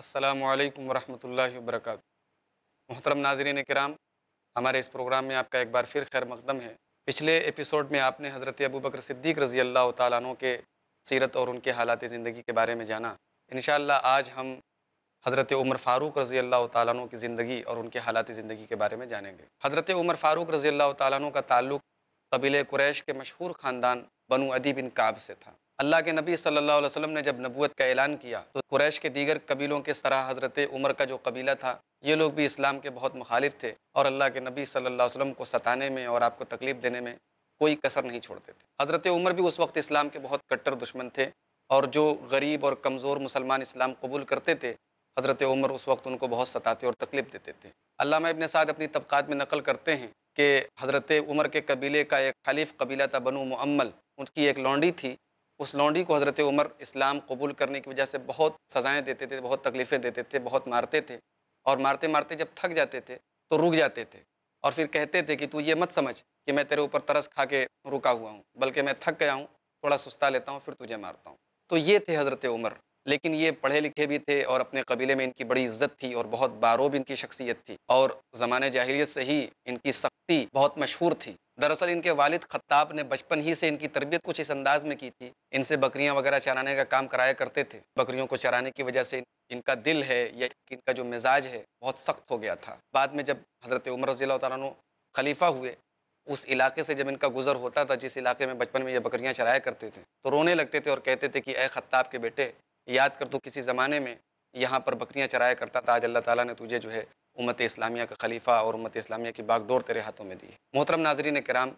असलकम वरहमल वरक मोहतरम नाजरीन कराम हमारे इस प्रोग्राम में आपका एक बार फिर खैर मकदम है पिछले एपिसोड में आपने हज़रत अबू बकर सिद्दीक रज़ी अल्लाह तु के सीरत और उनके हालात ज़िंदगी के बारे में जाना इन आज हम हज़रत उमर फ़ारूक रज़ी अल्लाह तु की ज़िंदगी और उनके हालात ज़िंदगी के बारे में जानेंगे हज़रत उमर फ़ारूक रज़ी अल्लाह तु का ताल्लुक कबीले कुरैश के मशहूर ख़ानदान बनु अदी बिन काब से था अल्लाह के नबी सल्लल्लाहु अलैहि वसल्लम ने जब नबूत का ऐलान किया तो कुरैश के दीगर कबीलों के सरा हज़रत उमर का जो कबीला था ये लोग भी इस्लाम के बहुत मुखालिफ थे और अल्लाह के नबी सल्लल्लाहु अलैहि वसल्लम को सताने में और आपको तकलीफ़ देने में कोई कसर नहीं छोड़ते थे हज़रत उमर भी उस वक्त इस्लाम के बहुत कट्टर दुश्मन थे और जो गरीब और कमज़ोर मुसलमान इस्लाम कबूल करते थे हज़रत उमर उस वक्त उनको बहुत सताते और तकलीफ़ देते थे अलामा इबन साद अपनी तबक़ात में नकल करते हैं कि हज़रत उमर के कबीले का एक खलीफ कबीला था बनू मुअम्मल उनकी एक लौंडी थी उस लौंडी को हज़रत उमर इस्लाम कबूल करने की वजह से बहुत सज़ाएँ देते थे बहुत तकलीफ़ें देते थे बहुत मारते थे और मारते मारते जब थक जाते थे तो रुक जाते थे और फिर कहते थे कि तू ये मत समझ कि मैं तेरे ऊपर तरस खा के रुका हुआ हूँ बल्कि मैं थक गया हूँ थोड़ा सुस्ता लेता हूँ फिर तुझे मारता हूँ तो ये थे हज़रत उमर लेकिन ये पढ़े लिखे भी थे और अपने कबीले में इनकी बड़ी इज्जत थी और बहुत बारोब इनकी शख्सियत थी और ज़माने जाहिलियत से ही इनकी सख्ती बहुत मशहूर थी दरअसल इनके वालिद खत्ताब ने बचपन ही से इनकी तरबियत कुछ इस अंदाज में की थी इनसे बकरियां वगैरह चराने का काम कराया करते थे बकरियों को चराने की वजह से इनका दिल है या इनका जो मिजाज है बहुत सख्त हो गया था बाद में जब हज़रत उमर रजी तु खलीफा हुए उस इलाके से जब इनका गुजर होता था जिस इलाके में बचपन में ये बकरियां चराया करते थे तो रोने लगते थे और कहते थे कि ए खत्ताब के बेटे याद कर तो किसी ज़माने में यहाँ पर बकरियाँ चराया करता था आज अल्लाह ताला ने तुझे जो है उमत इस्लामिया का खलीफा और उमत इस्लामिया की बागडोर तेरे हाथों में दी मोहतरम नाजरीन कराम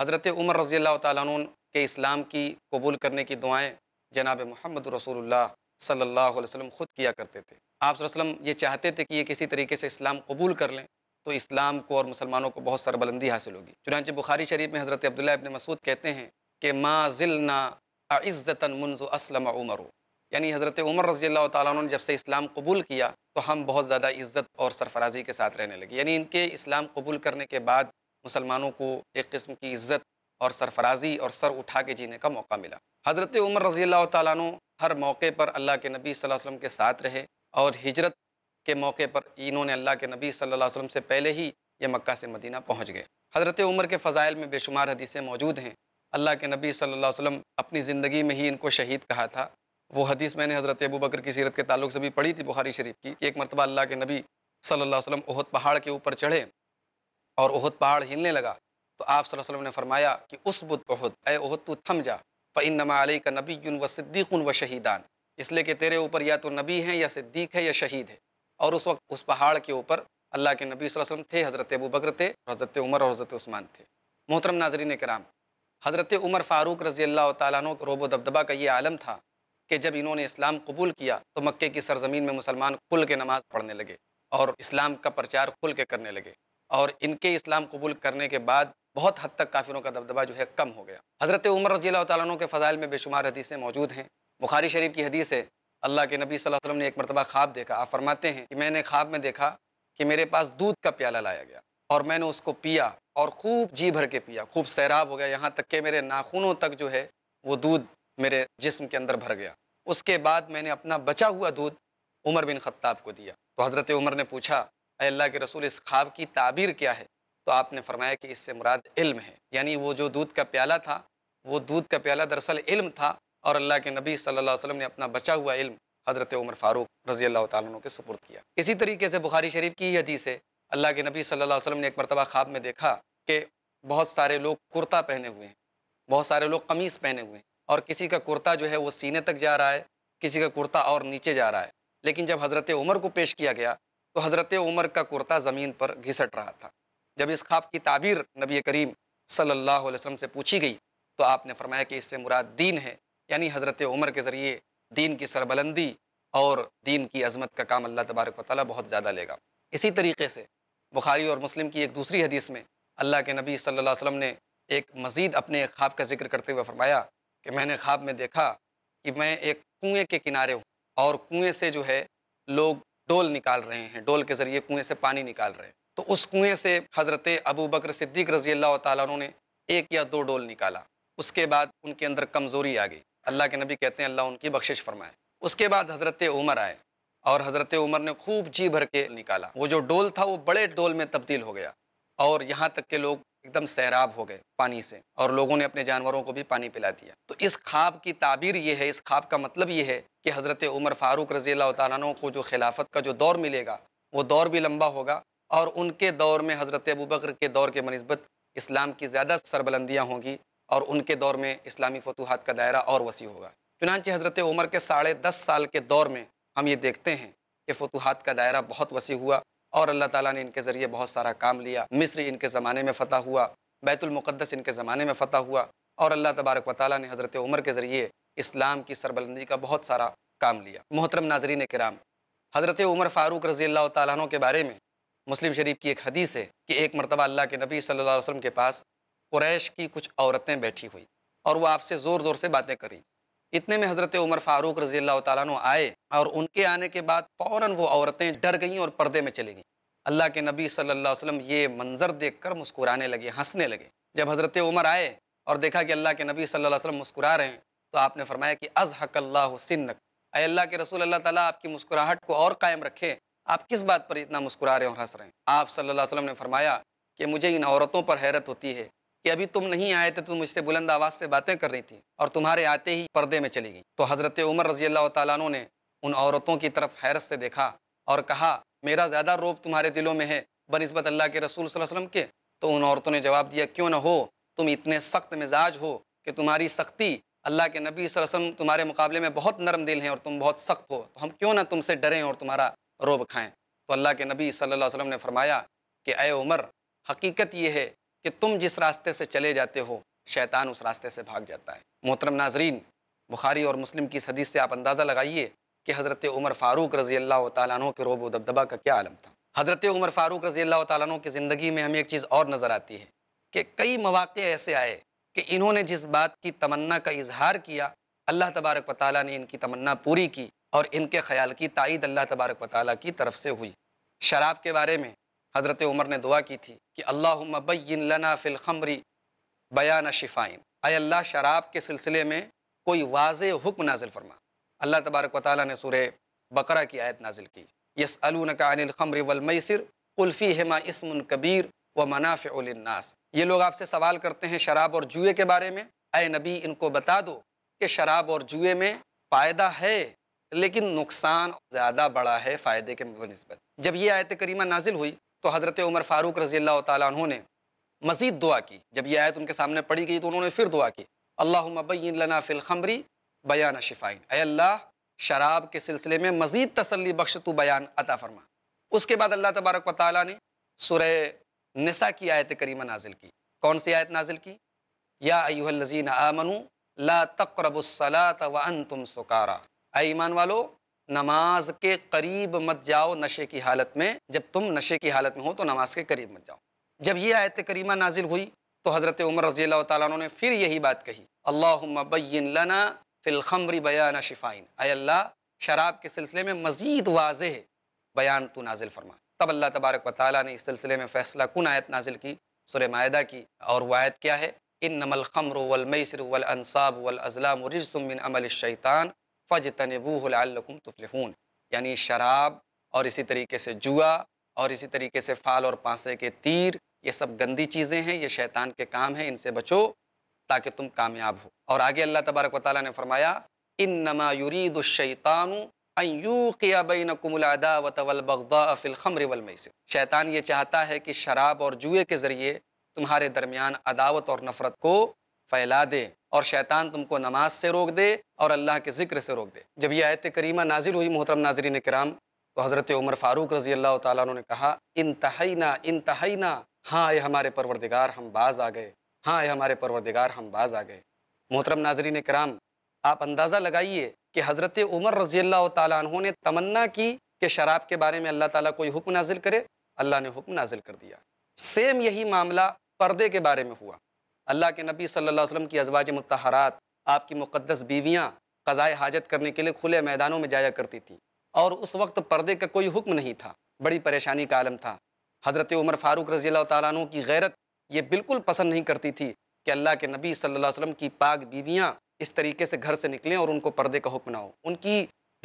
हज़रत उमर रज़ी तन के इस्लाम की कबूल करने की दुआएँ जनाब मोहम्मद रसूलुल्लाह सल्लल्लाहु अलैहि वसल्लम ख़ुद किया करते थे आप वसल्लम ये चाहते थे कि ये किसी तरीके से इस्लाम कबूल कर लें तो इस्लाम को और मुसलमानों को बहुत सरबलंदी हासिल होगी चुनाच बुखारी शरीफ में हज़रत अब्दुल्ला अबन मसूद कहते हैं कि माँ जिलना इज़्ज़ता मुंज असलम उमर यानी हज़रत उमर रजी अल्लाह तुम जब से इस्लाम कबूल किया तो हम बहुत ज़्यादा इज़्ज़त और सरफराजी के साथ रहने लगे यानी इनके इस्लाम कबूल करने के बाद मुसलमानों को एक किस्म की इज़्ज़त और सरफराजी और सर उठा के जीने का मौका मिला हज़रत उमर रजी अल्लाह तु हर मौके पर अल्लाह के नबी वसम के साथ रहे और हिजरत के मौके पर इन्होंने अल्लाह के नबी सल वसम से पहले ही ये मक्का से मदीना पहुँच गए हज़रत उमर के फ़ज़ाइल में बेशुमार हदीसें मौजूद हैं अल्लाह के नबी सल वसम अपनी ज़िंदगी में ही इनको शहीद कहा था वो हदीस मैंने हज़रत अबू बकर की सीरत के ताल्लुक से भी पढ़ी थी बुखारी शरीफ की एक मरतबा अल्लाह के नबी सल्ला वसलम ओहद पहाड़ के ऊपर चढ़े और ओहद पहाड़ हिलने लगा तो आप सल्लल्लाहु अलैहि वसल्लम ने फरमाया कि उस बुत ओहद ए ओहद तू थम जा फ़िन नमा अली का नबी व सिद्दीकुन व शहीदान इसलिए कि तेरे ऊपर या तो नबी हैं या सिद्दीक है या शहीद है और उस वक्त उस पहाड़ के ऊपर अल्लाह के नबी वसल्लम थे हज़रत अबू बकर थे हज़रत उमर और हज़रत उस्मान थे मोहतरम नाजरीन कराम हज़रत उमर फ़ारूक रज़ी अल्लाह तुम रोबो दबदबा का ये आलम था कि जब इन्होंने इस्लाम कबूल किया तो मक्के की सरजमीन में मुसलमान खुल के नमाज पढ़ने लगे और इस्लाम का प्रचार खुल के करने लगे और इनके इस्लाम कबूल करने के बाद बहुत हद तक काफिरों का दबदबा जो है कम हो गया हज़रत उमर रजी तु के फ़ज़ाइल में बेशुमार हदीसें मौजूद हैं बुखारी शरीफ की हदीस है अल्लाह के नबी सल्लल्लाहु अलैहि वसल्लम ने एक मरतबा ख्वाब देखा आप फरमाते हैं कि मैंने ख्वाब में देखा कि मेरे पास दूध का प्याला लाया गया और मैंने उसको पिया और खूब जी भर के पिया खूब सैराब हो गया यहाँ तक कि मेरे नाखूनों तक जो है वो दूध मेरे जिस्म के अंदर भर गया उसके बाद मैंने अपना बचा हुआ दूध उमर बिन खत्ताब को दिया तो हज़रत उमर ने पूछा अल्लाह के रसूल इस ख्वाब की ताबीर क्या है तो आपने फरमाया कि इससे मुराद इल्म है यानी वो जो दूध का प्याला था वो दूध का प्याला दरअसल इल्म था और अल्लाह के नबी सल्लल्लाहु अलैहि वसल्लम ने अपना बचा हुआ इल्म हज़रत उमर फ़ारूक रज़ी अल्लाह तु के सुपुर्द किया इसी तरीके से बुखारी शरीफ की हदीस है अल्लाह के नबी सल्लल्लाहु अलैहि वसल्लम ने एक मरतबा ख्वाब में देखा कि बहुत सारे लोग कुर्ता पहने हुए हैं बहुत सारे लोग कमीज़ पहने हुए हैं और किसी का कुर्ता जो है वो सीने तक जा रहा है किसी का कुर्ता और नीचे जा रहा है लेकिन जब हज़रत उमर को पेश किया गया तो हज़रत उमर का कुर्ता ज़मीन पर घिसट रहा था जब इस ख्वाब की ताबीर नबी करीम सल्लल्लाहु अलैहि वसल्लम से पूछी गई तो आपने फरमाया कि इससे मुराद दीन है यानी हज़रत उमर के ज़रिए दीन की सरबलंदी और दीन की अजमत का काम अल्लाह तबारक वाली बहुत ज़्यादा लेगा इसी तरीके से बुखारी और मुस्लिम की एक दूसरी हदीस में अल्लाह के नबी सल्लल्लाहु अलैहि वसल्लम ने एक मज़ीद अपने ख्वाब का जिक्र करते हुए फरमाया कि मैंने ख्वाब में देखा कि मैं एक कुएं के किनारे हूँ और कुएं से जो है लोग डोल निकाल रहे हैं डोल के ज़रिए कुएं से पानी निकाल रहे हैं तो उस कुएं से हज़रत अबू बकर सिद्दीक रजी अल्लाह तु ने एक या दो डोल निकाला उसके बाद उनके अंदर कमज़ोरी आ गई अल्लाह के नबी कहते हैं अल्लाह उनकी बख्शिश फरमाए उसके बाद हज़रत उमर आए और हज़रत उमर ने खूब जी भर के निकाला वो जो डोल था वो बड़े डोल में तब्दील हो गया और यहाँ तक के लोग एकदम सैराब हो गए पानी से और लोगों ने अपने जानवरों को भी पानी पिला दिया तो इस ख्वाब की ताबीर ये है इस ख्वाब का मतलब ये है कि हज़रत उमर फ़ारूक रज़ी तु को जो खिलाफत का जो दौर मिलेगा वो दौर भी लंबा होगा और उनके दौर में हज़रत अबू बकर के दौर के बनस्बत इस्लाम की ज़्यादा सरबलंदियाँ होंगी और उनके दौर में इस्लामी फतूहत का दायरा और वसी होगा चुनानचे हज़रत उमर के साढ़े दस साल के दौर में हम ये देखते हैं कि फतूहत का दायरा बहुत वसी हुआ और अल्लाह ताला ने इनके ज़रिए बहुत सारा काम लिया मिस्र इनके ज़माने में फ़तह हुआ बैतुलमक़दस इनके ज़माने में फ़तह हुआ और अल्लाह तबारक व ताली ने हज़रत उमर के ज़रिए इस्लाम की सरबलंदी का बहुत सारा काम लिया मोहतरम नाजरीन कराम हज़रत उमर फ़ारूक रज़ी अल्लाह तु के बारे में मुस्लिम शरीफ की एक हदीस है कि एक मरतबा अल्लाह के नबी सल्लल्लाहु अलैहि वसल्लम के पास कुरैश की कुछ औरतें बैठी हुई और वह आपसे ज़ोर ज़ोर से बातें करी इतने में हज़रत उमर फ़ारूक रजी अल्लाह आए और उनके आने के बाद फ़ौर वो औरतें डर गईं और पर्दे में चली गईं अल्लाह के नबी सल्लल्लाहु अलैहि वसल्लम ये मंज़र देखकर मुस्कुराने लगे हंसने लगे जब हज़रत उमर आए और देखा कि अल्लाह के नबी सल्लल्लाहु अलैहि वसल्लम मुस्कुरा रहे हैं तो आपने फरमाया कि अज हकल्ला सिन्नक अल्लाह के रसूल अल्लाह ताला आपकी मुस्कुराहट को और कायम रखे आप किस बात पर इतना मुस्कुरा रहे हैं और हंस रहे हैं आप सल्लल्लाहु अलैहि वसल्लम ने फरमाया कि मुझे इन औरतों पर हैरत होती है कि अभी तुम नहीं आए थे तुम मुझसे बुलंद आवाज़ से बातें कर रही थी और तुम्हारे आते ही पर्दे में चली गई तो हज़रत उमर रजी अल्लाह तु ने उन औरतों की तरफ हैरत से देखा और कहा मेरा ज़्यादा रोब तुम्हारे दिलों में है बनस्बत अल्लाह के रसूल वसम के तो उन औरतों ने जवाब दिया क्यों ना हो तुम इतने सख्त मिजाज हो कि तुम्हारी सख्ती अल्लाह के नबी वसल्लम तुम्हारे मुकाबले में बहुत नरम दिल हैं और तुम बहुत सख्त हो तो हम क्यों ना तुमसे डरें और तुम्हारा रोब खाएं तो अल्लाह के नबी सल्लल्लाहु अलैहि वसल्लम ने फरमाया कि ए उमर हकीकत यह है कि तुम जिस रास्ते से चले जाते हो शैतान उस रास्ते से भाग जाता है मोहतरम नाजरीन बुखारी और मुस्लिम की सदी से आप अंदाज़ा लगाइए कि हज़रत उमर फ़ारूक रज़ी अल्लाह तु के रोब दबदबा का क्या आलम था हज़रत उमर फ़ारूक रज़ी अल्लाह तु की ज़िंदगी में हमें एक चीज़ और नज़र आती है कि कई मौाक़े ऐसे आए कि इन्होंने जिस बात की तमन्ना का इजहार किया अल्लाह तबारक वाली ने इनकी तमन्ना पूरी की और इनके ख्याल की तइद अल्लाह तबारक वाली की तरफ से हुई शराब के बारे में हज़रत उमर ने दुआ की थी कि अल्लाह मबैन लना फ़िलखमरी बयान शिफ़ाइन अल्लाह शराब के सिलसिले में कोई वाज हुक्म नाजिल फरमा अल्लाह तबारक वाली ने सूर बकरा की आयत नाजिल की यस अलूनका अनिलखमर वलमसर उल्फ़ी हेमा इसमन कबीर व उन्नास ये लोग आपसे सवाल करते हैं शराब और जुए के बारे में अय नबी इनको बता दो कि शराब और जुए में फ़ायदा है लेकिन नुकसान ज़्यादा बड़ा है फ़ायदे के बनस्बत जब ये आयत करीमा नाजिल हुई तो हज़रत उमर फ़ारूक रज़ी तु ने मज़ीद दुआ की जब यह आयत उनके सामने पड़ी गई तो उन्होंने फिर दुआ की अल्लाह मबैन फ़िलखमरी बयान शिफाइन अल्लाह शराब के सिलसिले में मज़ीद तसली बख्श तो बयान अता फरमा उसके बाद अल्लाह तबारक व ताली ने सुर नसा की आयत करीमा नाजिल की कौन सी आयत नाजिल की या अयुहल आमनु ला तकरबसलात तुम सुकारा ऐ ईमान वालो नमाज के करीब मत जाओ नशे की हालत में जब तुम नशे की हालत में हो तो नमाज के करीब मत जाओ जब ये आयत करीमा नाजिल हुई तो हज़रत उमर रजी अल्लाह ने फिर यही बात कही अल्लाबैन लना फ़िलखमरी बयान शिफ़ाइन अल्लाह शराब के सिलसिले में मज़ीद वाज बयान तो नाजिल फरमा तब अल्लाह तबारक व ने इस सिलसिले में फ़ैसला कन आयत नाजिल की सुर माहा की और वह आयत क्या है इन नमल खमर वलमसर वलअनसाब वलअलाम रिजुमिन अमल शैतान फ़ज तनबूलकुम तुफलहून यानी शराब और इसी तरीके से जुआ और इसी तरीके से फाल और पांसे के तीर ये सब गंदी चीज़ें हैं ये शैतान के काम हैं इनसे बचो ताकि तुम कामयाब हो और आगे अल्लाह तबारक वाली ने फरमाया इन नमा युरीदुशैतानु शैतान ये चाहता है कि शराब और जुए के ज़रिए तुम्हारे दरमियान अदावत और नफ़रत को फैला दे और शैतान तुमको नमाज से रोक दे और अल्लाह के जिक्र से रोक दे जब यह आयत करीमा नाजिल हुई मोहतरम नाजरीन कराम तो हज़रत उमर फ़ारूक रज़ी अल्लाह तुम ने कहा इंतहाइना इंतहाइना हाँ ये हमारे परवरदिगार हम बाज आ गए हाँ ये हमारे परवरदिगार हम बाज आ गए मोहतरम नाजरीन कराम आप अंदाज़ा लगाइए कि हज़रत उमर रज़ी अल्लाह तु ने तमन्ना की कि शराब के बारे में अल्लाह ताली कोई हुक्म नाजिल करे अल्लाह ने हुक्म नाजिल कर दिया सेम यही मामला पर्दे के बारे में हुआ अल्लाह के नबी सल्लल्लाहु अलैहि वसल्लम की अजवाज मतहरात आपकी मुक़दस बीवियाँ क़ज़ाए हाजत करने के लिए खुले मैदानों में जाया करती थी और उस वक्त पर्दे का कोई हुक्म नहीं था बड़ी परेशानी का आलम था हज़रत उमर फ़ारूक रज़ी तु की गैरत ये बिल्कुल पसंद नहीं करती थी कि अल्लाह के नबी सल्लल्लाहु अलैहि वसल्लम की पाक बीवियाँ इस तरीके से घर से निकलें और उनको पर्दे का हुक्म ना हो उनकी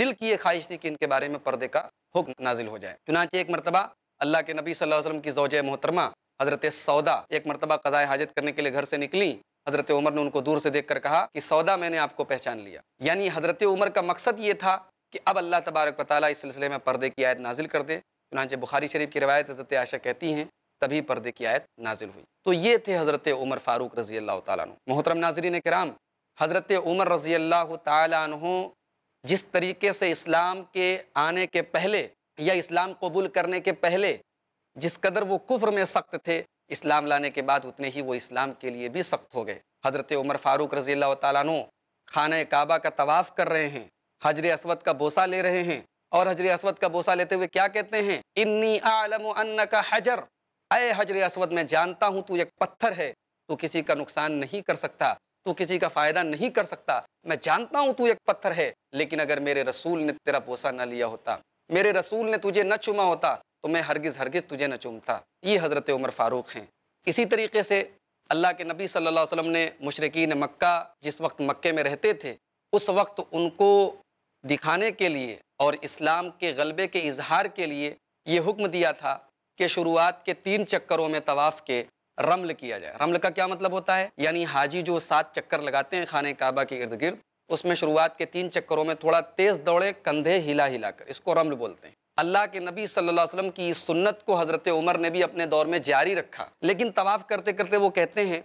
दिल की ये ख्वाहिश थी कि इनके बारे में पर्दे का हुक्म नाजिल हो जाए चुनाचे एक मरतबा अल्लाह के नबी सल्लल्लाहु अलैहि वसल्लम की जोज मोहतरमा हज़रत सौदा एक मरतबा कदाए हाजत करने के लिए घर से निकली हज़रत उमर ने उनको दूर से देख कर कहा कि सौदा मैंने आपको पहचान लिया यानी हज़रत उमर का मकसद ये था कि अब अल्लाह तबारक वाली इस सिलसिले में पर्दे की आयत नाजिल कर दे चुनाचे बुखारी शरीफ की रवायत हज़रत आशा कहती हैं तभी पर्दे की आयत नाजिल हुई तो ये थे हज़रत उमर फ़ारूक रज़ी अल्लाह तु मोहतरम ने कराम हज़रत उमर रज़ी अल्लाह तु जिस तरीके से इस्लाम के आने के पहले या इस्लाम कबूल करने के पहले जिस कदर वो कुफ्र में सख्त थे इस्लाम लाने के बाद उतने ही वो इस्लाम के लिए भी सख्त हो गए हज़रत उमर फ़ारूक रज़ी तु खाना काबा का तवाफ़ कर रहे हैं हजर असवद का बोसा ले रहे हैं और हजर असवद का बोसा लेते हुए क्या कहते हैं इन्नी आलम का हजर अय हजर असवद मैं जानता हूँ तू एक पत्थर है तू किसी का नुकसान नहीं कर सकता तू किसी का फ़ायदा नहीं कर सकता मैं जानता हूँ तू एक पत्थर है लेकिन अगर मेरे रसूल ने तेरा बोसा ना लिया होता मेरे रसूल ने तुझे न चुमा होता तो मैं हरगिज़ हरगिज़ तुझे न चूमता ये हज़रत उमर फ़ारूक हैं इसी तरीके से अल्लाह के नबी सल्लल्लाहु अलैहि वसल्लम ने मशरकिन मक्का जिस वक्त मक्के में रहते थे उस वक्त उनको दिखाने के लिए और इस्लाम के गलबे के इजहार के लिए ये हुक्म दिया था कि शुरुआत के तीन चक्करों में तवाफ़ के रमल किया जाए रमल का क्या मतलब होता है यानी हाजी जो सात चक्कर लगाते हैं खाने काबा के इर्द गिर्द उसमें शुरुआत के तीन चक्करों में थोड़ा तेज़ दौड़े कंधे हिला हिला कर इसको रमल बोलते हैं अल्लाह के नबी सल्लल्लाहु अलैहि वसल्लम की इस सुन्नत को हज़रत उमर ने भी अपने दौर में जारी रखा लेकिन तवाफ़ करते करते वो कहते हैं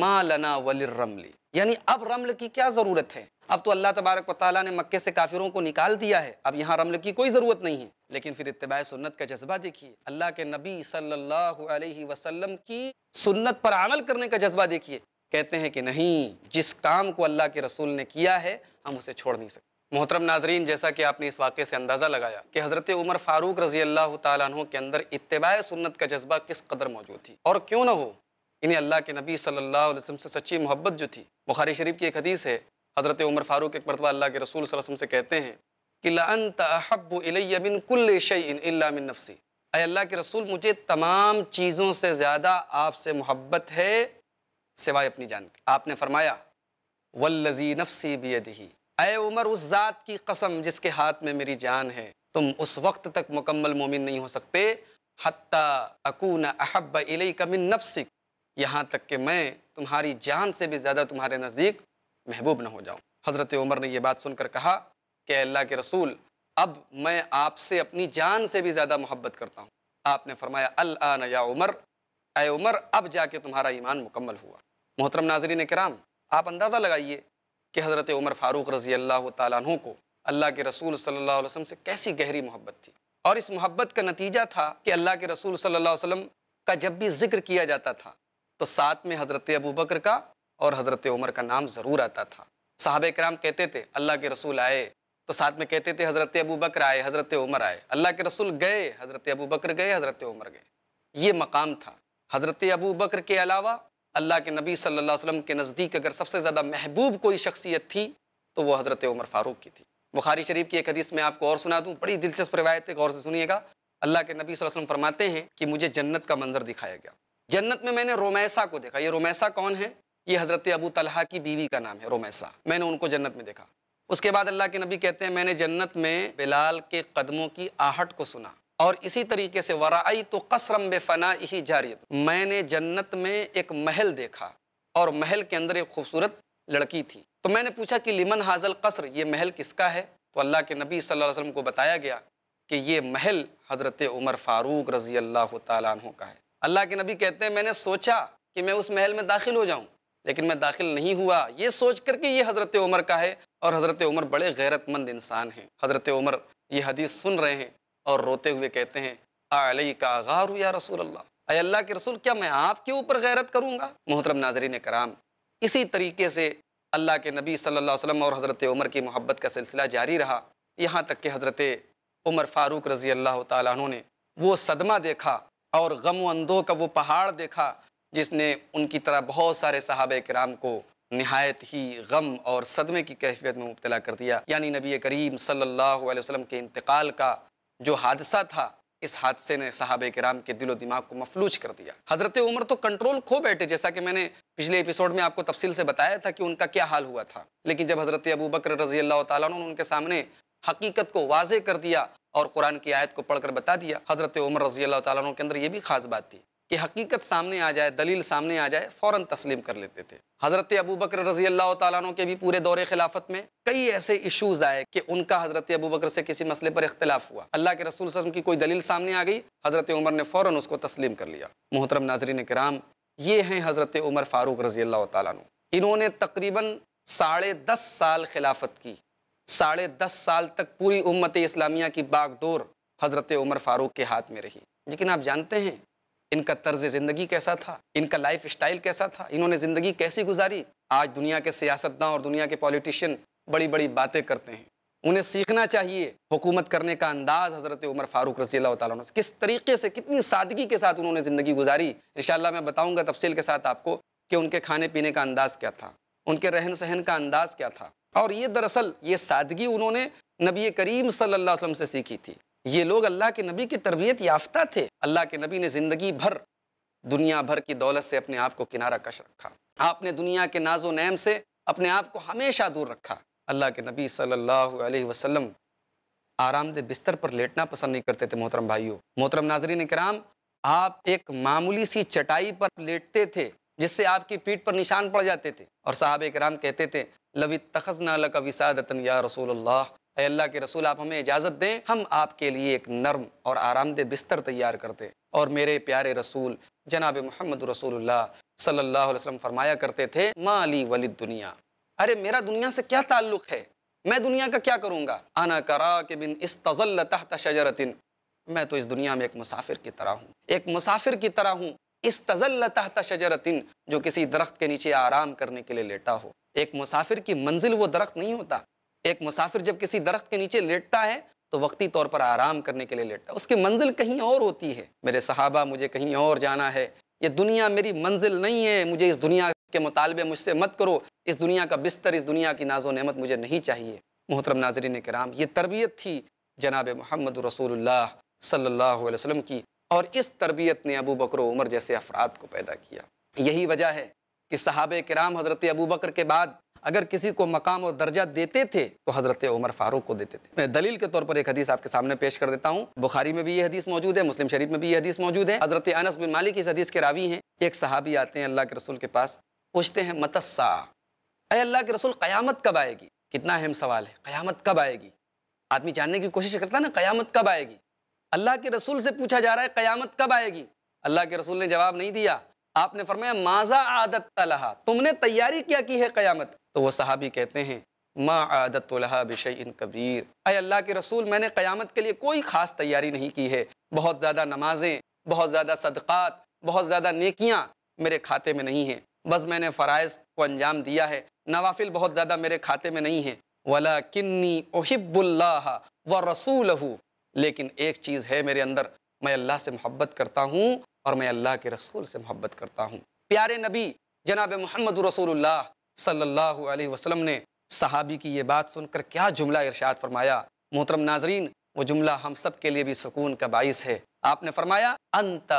माँ लना वलिर रमली यानी अब रमल की क्या ज़रूरत है अब तो अल्लाह तबारक वाली ने मक्के से काफिरों को निकाल दिया है अब यहाँ रमल की कोई ज़रूरत नहीं है लेकिन फिर इतबा सुन्नत का जज्बा देखिए अल्लाह के नबी सल्लल्लाहु अलैहि वसल्लम की सुन्नत पर अमल करने का जज्बा देखिए कहते हैं कि नहीं जिस काम को अल्लाह के रसूल ने किया है हम उसे छोड़ नहीं सकते मोहतरम नाजरीन जैसा कि आपने इस वाक़े से अंदाज़ा लगाया कि हज़रत उमर फ़ारूक रजी अल्लाह तु के अंदर इतबा सुन्नत का जज्बा किस कदर मौजूद थी और क्यों ना हो इन्हें अल्लाह के नबी सल्लल्लाहु अलैहि वसल्लम से सच्ची मोहब्बत जो थी बुखारी शरीफ की एक हदीस है हज़रत उमर फ़ारूक एक मरतबा अल्लाह के रसूल वसल्लम से कहते हैं कि लबिन कुल नफसी अल्लाह के रसूल मुझे तमाम चीज़ों से ज़्यादा आपसे मोहब्बत है सिवाय अपनी जान आपने फरमाया वल्लजी नफसी बेदही अय उमर उस ज़ात की कसम जिसके हाथ में मेरी जान है तुम उस वक्त तक मुकम्मल मोमिन नहीं हो सकते हत्ता अकून अहब इले कमिन नफसिक यहाँ तक कि मैं तुम्हारी जान से भी ज़्यादा तुम्हारे नज़दीक महबूब न हो जाऊँ हज़रत उमर ने यह बात सुनकर कहा कि अल्लाह के रसूल अब मैं आपसे अपनी जान से भी ज़्यादा मोहब्बत करता हूँ आपने फरमाया अल आन या उमर अय उमर अब जाके तुम्हारा ईमान मुकम्मल हुआ मोहतरम नाजरीन कराम आप अंदाज़ा लगाइए कि हज़रत उमर फ़ारूक रज़ी अल्लाह तु को अल्लाह के रसूल सल्लल्लाहु अलैहि वसल्लम से कैसी गहरी मोहब्बत थी और इस मोहब्बत का नतीजा था कि अल्लाह के रसूल सल्लल्लाहु अलैहि वसल्लम का जब भी जिक्र किया जाता था तो साथ में हज़रत अबू बकर का और हज़रत उमर का नाम ज़रूर आता था साहब कराम कहते थे अल्लाह के रसूल आए तो साथ में कहते थे हज़रत अबू बकर आए हज़रत उमर आए अल्लाह के रसूल गए हज़रत अबू बकर गए हज़रत उमर गए ये मकाम था हज़रत अबू बकर के अलावा अल्लाह के नबी सल्लल्लाहु अलैहि वसल्लम के नज़दीक अगर सबसे ज़्यादा महबूब कोई शख्सियत थी तो वो हज़रत उमर फ़ारूक की थी बुखारी शरीफ की एक हदीस में आपको और सुना दूँ बड़ी दिलचस्प रिवायत एक गौर से सुनिएगा अल्लाह के नबी वसल्लम फरमाते हैं कि मुझे जन्नत का मंजर दिखाया गया जन्नत में मैंने रोमैसा को देखा ये रोमैसा कौन है ये हज़रत अबू तलहा की बीवी का नाम है रोमैसा मैंने उनको जन्नत में देखा उसके बाद अल्लाह के नबी कहते हैं मैंने जन्नत में बिलाल के कदमों की आहट को सुना और इसी तरीके से वराई तो कसरम बेफना ही जारी मैंने जन्नत में एक महल देखा और महल के अंदर एक खूबसूरत लड़की थी तो मैंने पूछा कि लिमन हाजल कसर ये महल किसका है तो अल्लाह के नबी सल्लल्लाहु अलैहि वसल्लम को बताया गया कि ये महल हज़रत उमर फ़ारूक रज़ी अल्लाह तहों का है अल्लाह के नबी कहते हैं मैंने सोचा कि मैं उस महल में दाखिल हो जाऊँ लेकिन मैं दाखिल नहीं हुआ ये सोच करके ये हज़रत उमर का है और हज़रत उमर बड़े गैरतमंद इंसान हैं हज़रत उमर ये हदीस सुन रहे हैं और रोते हुए कहते हैं अली का गारू या रसूल अल्लाह अल्लाह के रसूल क्या मैं आपके ऊपर गैरत करूँगा मोहतरम नाजरीन कराम इसी तरीके से अल्लाह के नबी सल्लल्लाहु अलैहि वसल्लम और हज़रत उमर की मोहब्बत का सिलसिला जारी रहा यहाँ तक कि हज़रत उमर फ़ारूक रज़ी अल्लाह तु ने वो सदमा देखा और गम अंदो का वो पहाड़ देखा जिसने उनकी तरह बहुत सारे साहब कराम को नहायत ही गम और सदमे की कैफियत में मुबतला कर दिया यानी नबी करीम सल्लल्लाहु अलैहि वसल्लम के इंतकाल का जो हादसा था इस हादसे ने साहब कराम के दिलो दिमाग को मफलूज कर दिया हजरत उमर तो कंट्रोल खो बैठे जैसा कि मैंने पिछले एपिसोड में आपको तफसील से बताया था कि उनका क्या हाल हुआ था लेकिन जब हजरत अबू बकर रजी अल्लाह तुम उनके सामने हकीकत को वाजे कर दिया और कुरान की आयत को पढ़कर बता दिया हजरत उमर रजी अल्लाह तुम के अंदर यह भी खास बात थी कि हकीकत सामने आ जाए दलील सामने आ जाए फ़ौर तस्लीम कर लेते थे हज़रत अबू बकर रजी अल्लाह तु के भी पूरे दौरे खिलाफत में कई ऐसे इशूज़ आए कि उनका हज़रत अबू बकर से किसी मसले पर इख्तलाफ हुआ अल्लाह के रसूल वसम की कोई दलील सामने आ गई हज़रत उमर ने फ़ौर उसको तस्लीम कर लिया मोहतरम नाजरीन कराम ये हैं हज़रत उमर फ़ारूक रजी अल्लाह तु इन्होंने तकरीबन साढ़े दस साल खिलाफत की साढ़े दस साल तक पूरी उम्मत इस्लामिया की बागडोर हज़रत उमर फ़ारूक के हाथ में रही लेकिन आप जानते हैं इनका तर्ज ज़िंदगी कैसा था इनका लाइफ स्टाइल कैसा था इन्होंने ज़िंदगी कैसी गुजारी आज दुनिया के सियासतदान और दुनिया के पॉलिटिशियन बड़ी बड़ी बातें करते हैं उन्हें सीखना चाहिए हुकूमत करने का अंदाज हज़रत उमर फारूक रसी किस तरीके से कितनी सादगी के साथ उन्होंने ज़िंदगी गुजारी इन मैं बताऊँगा तफसील के साथ आपको कि उनके खाने पीने का अंदाज़ क्या था उनके रहन सहन का अंदाज़ क्या था और ये दरअसल ये सादगी उन्होंने नबी करीम सल्लल्लाहु अलैहि वसल्लम से सीखी थी ये लोग अल्लाह के नबी की तरबियत याफ्ता थे अल्लाह के नबी ने ज़िंदगी भर दुनिया भर की दौलत से अपने आप को किनारा कश रखा आपने दुनिया के नाजो नैम से अपने आप को हमेशा दूर रखा अल्लाह के नबी सल्लल्लाहु अलैहि वसल्लम आरामदेह बिस्तर पर लेटना पसंद नहीं करते थे मोहतरम भाइयों मोहतरम नाजरीन कराम आप एक मामूली सी चटाई पर लेटते थे जिससे आपकी पीठ पर निशान पड़ जाते थे और साहब कराम कहते थे लवि तखजना लक विसादतन या रसूल अल्लाह अल्लाह के रसूल आप हमें इजाज़त दें हम आपके लिए एक नर्म और आरामदेह बिस्तर तैयार करते और मेरे प्यारे रसूल जनाब मोहम्मद रसूलुल्लाह सल्लल्लाहु अलैहि वसल्लम फरमाया करते थे अली वलिद दुनिया अरे मेरा दुनिया से क्या ताल्लुक़ है मैं दुनिया का क्या करूँगा आना करा के बिन इस तजल तहत शजरतिन मैं तो इस दुनिया में एक मुसाफिर की तरह हूँ एक मुसाफिर की तरह हूँ इस तजल तहत शजरतिन जो किसी दरख्त के नीचे आराम करने के लिए लेटा हो एक मुसाफिर की मंजिल वो दरख्त नहीं होता एक मुसाफिर जब किसी दरख्त के नीचे लेटता है तो वक्ती तौर पर आराम करने के लिए लेटता है उसकी मंजिल कहीं और होती है मेरे सहाबा मुझे कहीं और जाना है ये दुनिया मेरी मंजिल नहीं है मुझे इस दुनिया के मुतालबे मुझसे मत करो इस दुनिया का बिस्तर इस दुनिया की नाजो नमत मुझे नहीं चाहिए मोहतरम नाजरीन कराम ये तरबियत थी जनाब महमद रसूलुल्लाह सल्लल्लाहु अलैहि वसल्लम की और इस तरबियत ने अबू बकर उमर जैसे अफराद को पैदा किया यही वजह है कि सहाब कराम हज़रत अबू बकर के बाद अगर किसी को मकाम और दर्जा देते थे तो हज़रत उमर फारूक को देते थे मैं दलील के तौर पर एक हदीस आपके सामने पेश कर देता हूँ बुखारी में भी ये हदीस मौजूद है मुस्लिम शरीफ में भी ये हदीस मौजूद है हज़रत अनस बिन मालिक इस हदीस के रावी हैं एक सहाबी आते हैं अल्लाह के रसूल के पास पूछते हैं मतस्सा अरे अल्लाह के रसूल क्यामत कब आएगी कितना अहम सवाल है क्यामत कब आएगी आदमी जानने की कोशिश करता ना क्यामत कब आएगी अल्लाह के रसूल से पूछा जा रहा है क्यामत कब आएगी अल्लाह के रसूल ने जवाब नहीं दिया आपने फरमाया माजा आदत तुमने तैयारी क्या की है क़यामत तो वह सहाबी कहते हैं माँ आदत बिश इन कबीर अय अल्लाह के रसूल मैंने क़यामत के लिए कोई ख़ास तैयारी नहीं की है बहुत ज़्यादा नमाजें बहुत ज़्यादा सदक़ात बहुत ज़्यादा नेकियाँ मेरे खाते में नहीं हैं बस मैंने फ़रज़ को अंजाम दिया है नवाफिल बहुत ज़्यादा मेरे खाते में नहीं है वला किन्नी ओहिबुल्ला व रसूल लेकिन एक चीज़ है मेरे अंदर मैं अल्लाह से मोहब्बत करता हूँ और मैं अल्लाह के रसूल से मोहब्बत करता हूँ प्यारे नबी जनाब महमद रसूलुल्लाह सल्लल्लाहु अलैहि वसल्लम ने सहाबी की ये बात सुनकर क्या जुमला इरशाद फरमाया मोहतरम नाजरीन वो जुमला हम सब के लिए भी सुकून का बाइस है आपने फरमाया अंत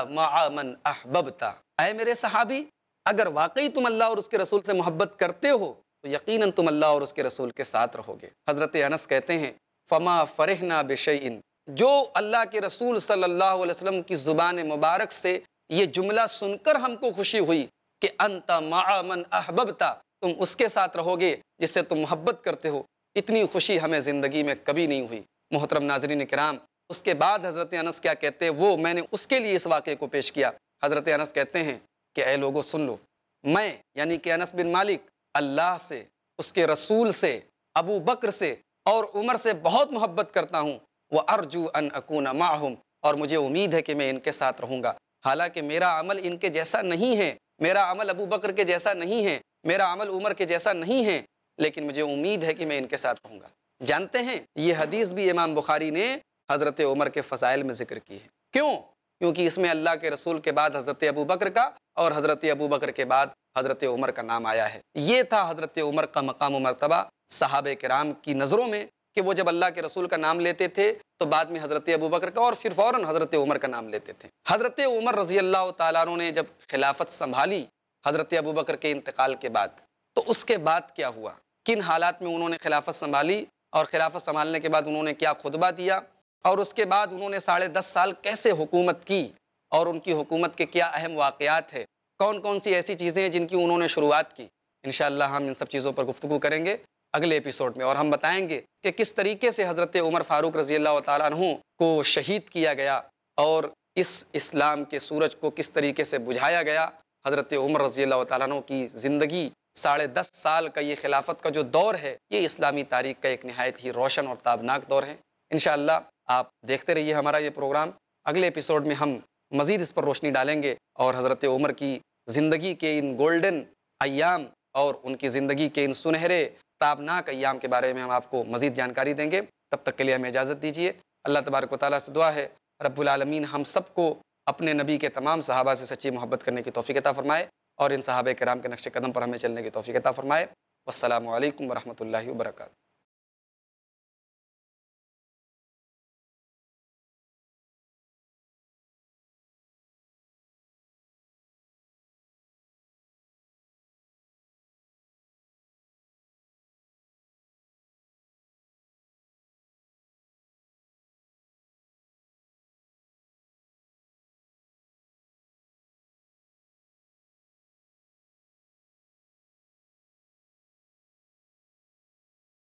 मन अहबता अय मेरे सहाबी अगर वाकई तुम अल्लाह और उसके रसूल से मोहब्बत करते हो तो यकीन तुम अल्लाह और उसके रसूल के साथ रहोगे हज़रत अनस कहते हैं फमा फरहना बेशन जो अल्लाह के रसूल सल्लल्लाहु अलैहि वसल्लम की ज़ुबान मुबारक से ये जुमला सुनकर हमको खुशी हुई कि अंत मन अहबबता तुम उसके साथ रहोगे जिससे तुम मोहब्बत करते हो इतनी खुशी हमें ज़िंदगी में कभी नहीं हुई मोहतरम नाजरीन कराम उसके बाद हज़रत अनस क्या कहते हैं वो मैंने उसके लिए इस वाक़े को पेश किया हज़रत अनस कहते हैं कि ए लोगों सुन लो मैं यानी कि अनस बिन मालिक अल्लाह से उसके रसूल से अबू बकर से और उमर से बहुत मोहब्बत करता हूँ वह अर्जु अन अकून माहम और मुझे उम्मीद है कि मैं इनके साथ रहूँगा हालांकि मेरा अमल इनके जैसा नहीं है मेरा अमल अबू बकर के जैसा नहीं है मेरा अमल उमर के जैसा नहीं है लेकिन मुझे उम्मीद है कि मैं इनके साथ रहूँगा जानते हैं ये हदीस भी इमाम बुखारी ने हज़रत उमर के फ़साइल में जिक्र की है क्यों क्योंकि इसमें अल्लाह के रसूल के बाद हज़रत अबू बकर का और हज़रत अबू बकर के बाद हज़रत उमर का नाम आया है ये था हज़रत उमर का मकाम मरतबा साहब कराम की नज़रों में कि वो जब अल्लाह के रसूल का नाम लेते थे तो बाद में हज़रत अबू बकर का और फिर फ़ौर हज़रत उमर का नाम लेते थे हज़रत उमर रज़ी अल्लाह तु ने जब खिलाफत संभाली हज़रत अबू बकर के इंतकाल के बाद तो उसके बाद क्या हुआ किन हालात में उन्होंने खिलाफत संभाली और खिलाफत संभालने के बाद उन्होंने क्या खुतबा दिया और उसके बाद उन्होंने साढ़े दस साल कैसे हुकूमत की और उनकी हुकूमत के क्या अहम वाक़ात है कौन कौन सी ऐसी चीज़ें हैं जिनकी उन्होंने शुरुआत की इन हम इन सब चीज़ों पर गुफ्तु करेंगे अगले एपिसोड में और हम बताएंगे कि किस तरीके से हज़रत उमर फ़ारूक रज़ी अल्लाह तु को शहीद किया गया और इस इस्लाम के सूरज को किस तरीके से बुझाया गया हज़रत उमर रज़ी अल्लाह तु की ज़िंदगी साढ़े दस साल का ये खिलाफत का जो दौर है ये इस्लामी तारीख का एक नहायत ही रोशन और ताबनाक दौर है इन आप देखते रहिए हमारा ये प्रोग्राम अगले एपिसोड में हम मज़ीद इस पर रोशनी डालेंगे और हज़रत उमर की ज़िंदगी के इन गोल्डन अयाम और उनकी ज़िंदगी के इन सुनहरे ताबनाक अयाम के बारे में हम आपको मज़ीद जानकारी देंगे तब तक के लिए हमें इजाज़त दीजिए अल्लाह तबारक ताली से दुआ है रब्बुल रबालमीन हम सबको अपने नबी के तमाम सहाबा से सच्ची मोहब्बत करने की तोफ़ी अता फ़रमाए और इन सहाब कराम के नक्श कदम पर हमें चलने की तोफ़ी अता फ़रमाए वालकम वरहमल वर्का